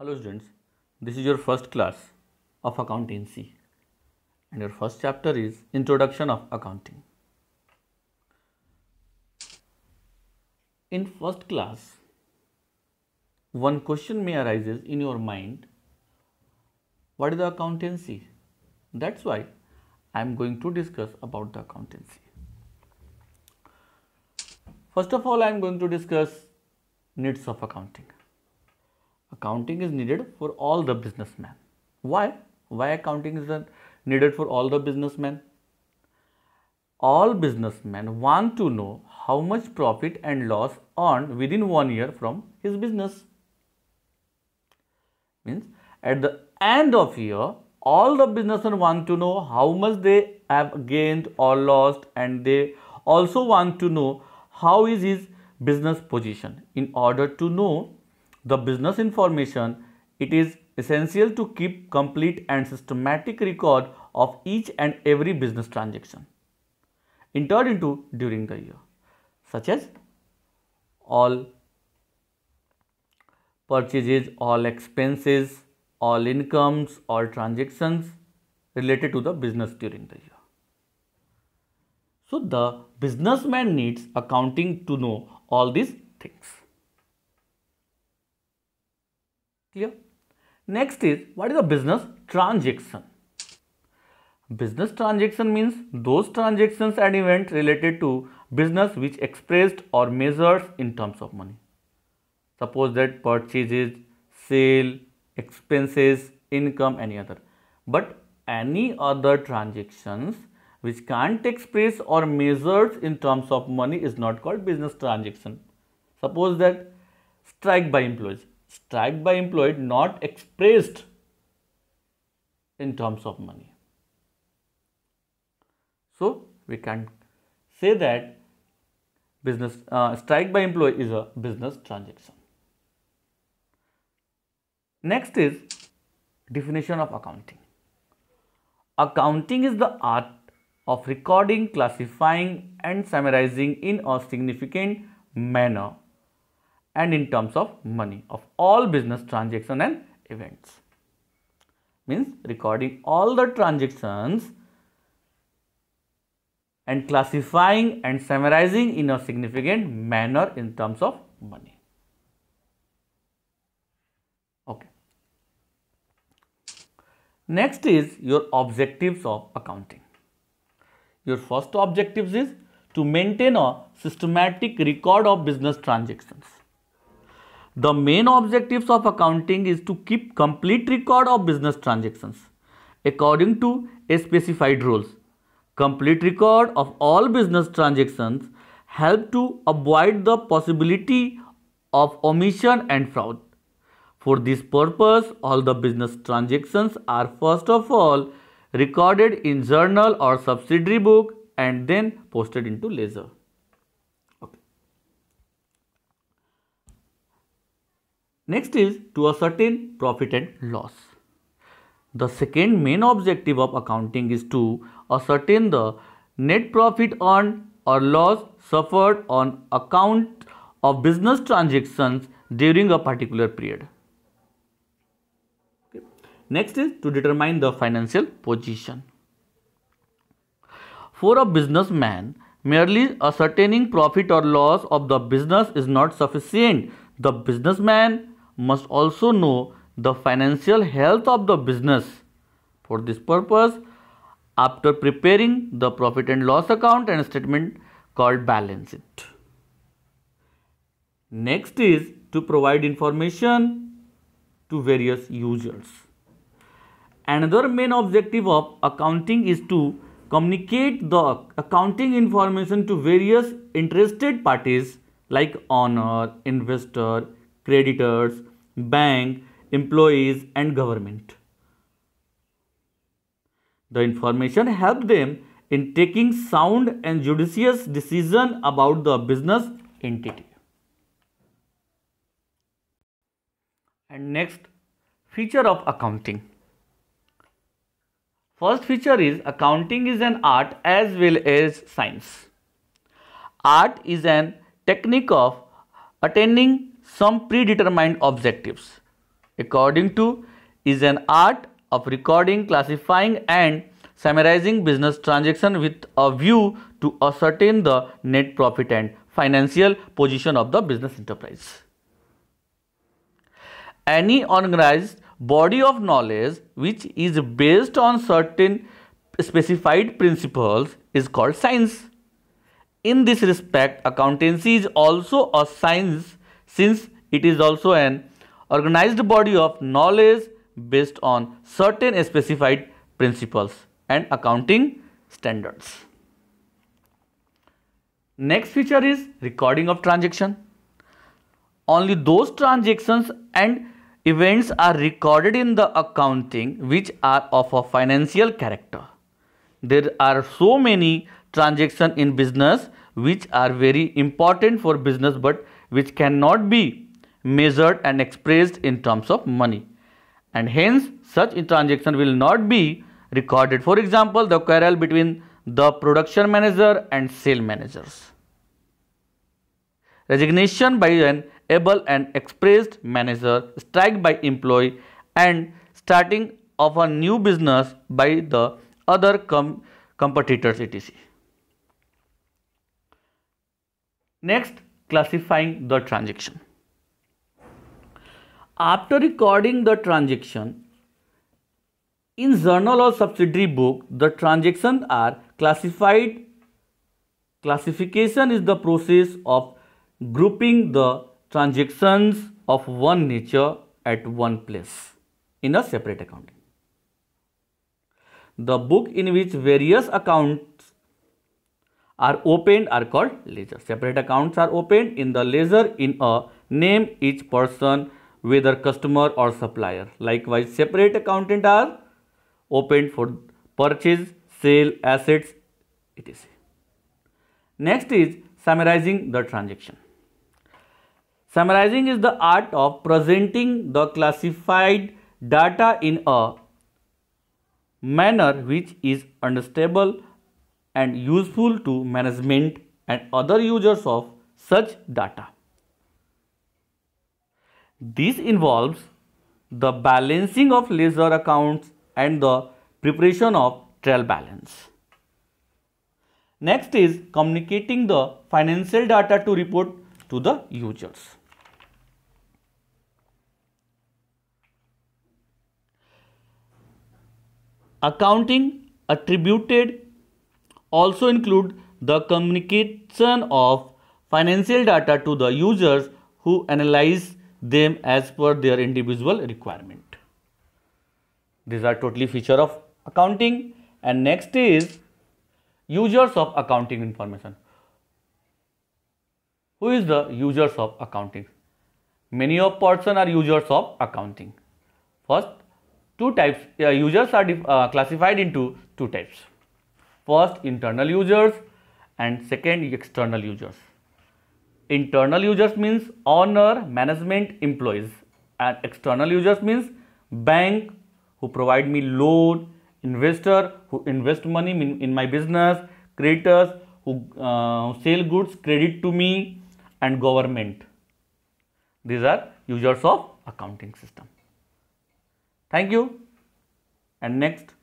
Hello students, this is your first class of accountancy and your first chapter is introduction of accounting. In first class, one question may arises in your mind, what is the accountancy? That's why I am going to discuss about the accountancy. First of all, I am going to discuss needs of accounting accounting is needed for all the businessmen. Why? Why accounting is needed for all the businessmen? All businessmen want to know how much profit and loss earned within one year from his business. Means at the end of year, all the businessmen want to know how much they have gained or lost and they also want to know how is his business position in order to know the business information, it is essential to keep complete and systematic record of each and every business transaction entered into during the year such as all purchases, all expenses, all incomes, all transactions related to the business during the year. So the businessman needs accounting to know all these things. Clear? Next is what is a business transaction? Business transaction means those transactions and events related to business which expressed or measures in terms of money. Suppose that purchases, sale, expenses, income, any other. But any other transactions which can't express or measures in terms of money is not called business transaction. Suppose that strike by employees strike by employed not expressed in terms of money. So we can say that business uh, strike by employee is a business transaction. Next is definition of accounting. Accounting is the art of recording, classifying and summarizing in a significant manner and in terms of money of all business transaction and events. Means recording all the transactions and classifying and summarizing in a significant manner in terms of money. Okay. Next is your objectives of accounting. Your first objectives is to maintain a systematic record of business transactions the main objectives of accounting is to keep complete record of business transactions according to specified rules. Complete record of all business transactions help to avoid the possibility of omission and fraud. For this purpose, all the business transactions are first of all recorded in journal or subsidiary book and then posted into ledger. Next is to ascertain profit and loss. The second main objective of accounting is to ascertain the net profit earned or loss suffered on account of business transactions during a particular period. Next is to determine the financial position. For a businessman, merely ascertaining profit or loss of the business is not sufficient. The businessman must also know the financial health of the business. For this purpose, after preparing the profit and loss account and statement called balance sheet. Next is to provide information to various users. Another main objective of accounting is to communicate the accounting information to various interested parties like owner, investor, creditors, bank, employees and government. The information helped them in taking sound and judicious decision about the business entity. And next, feature of accounting. First feature is accounting is an art as well as science. Art is an technique of attaining some predetermined objectives. According to is an art of recording, classifying and summarizing business transaction with a view to ascertain the net profit and financial position of the business enterprise. Any organized body of knowledge which is based on certain specified principles is called science. In this respect, accountancy is also a science since it is also an organized body of knowledge based on certain specified principles and accounting standards. Next feature is recording of transaction. Only those transactions and events are recorded in the accounting which are of a financial character. There are so many transactions in business which are very important for business but which cannot be measured and expressed in terms of money and hence such transaction will not be recorded. For example, the quarrel between the production manager and sale managers. Resignation by an able and expressed manager, strike by employee and starting of a new business by the other com competitors etc. Next, classifying the transaction. After recording the transaction, in journal or subsidiary book, the transactions are classified. Classification is the process of grouping the transactions of one nature at one place in a separate account. The book in which various accounts are opened are called ledger. Separate accounts are opened in the ledger in a name each person whether customer or supplier. Likewise, separate accountant are opened for purchase, sale, assets, etc. Next is summarizing the transaction. Summarizing is the art of presenting the classified data in a manner which is understandable and useful to management and other users of such data. This involves the balancing of ledger accounts and the preparation of trial balance. Next is communicating the financial data to report to the users. Accounting attributed also include the communication of financial data to the users who analyze them as per their individual requirement. These are totally feature of accounting and next is users of accounting information. Who is the users of accounting? Many of person are users of accounting. First, two types uh, users are uh, classified into two types. First internal users and second external users. Internal users means owner, management, employees and external users means bank who provide me loan, investor who invest money in, in my business, creators who uh, sell goods credit to me and government. These are users of accounting system. Thank you and next